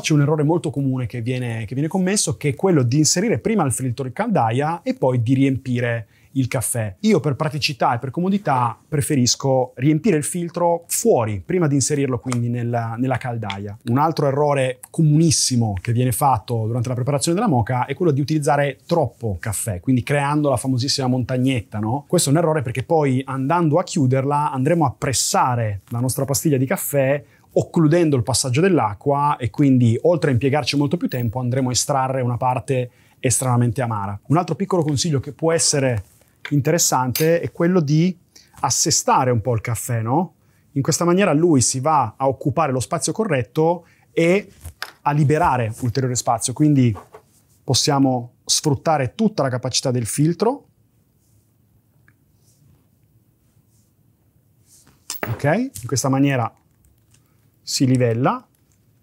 c'è un errore molto comune che viene, che viene commesso, che è quello di inserire prima il filtro in caldaia e poi di riempire il caffè. Io per praticità e per comodità preferisco riempire il filtro fuori, prima di inserirlo quindi nella, nella, caldaia. Un altro errore comunissimo che viene fatto durante la preparazione della moca è quello di utilizzare troppo caffè, quindi creando la famosissima montagnetta, no? Questo è un errore perché poi andando a chiuderla andremo a pressare la nostra pastiglia di caffè occludendo il passaggio dell'acqua e quindi oltre a impiegarci molto più tempo andremo a estrarre una parte estremamente amara. Un altro piccolo consiglio che può essere interessante è quello di assestare un po' il caffè, no? In questa maniera lui si va a occupare lo spazio corretto e a liberare ulteriore spazio, quindi possiamo sfruttare tutta la capacità del filtro. Ok? In questa maniera si livella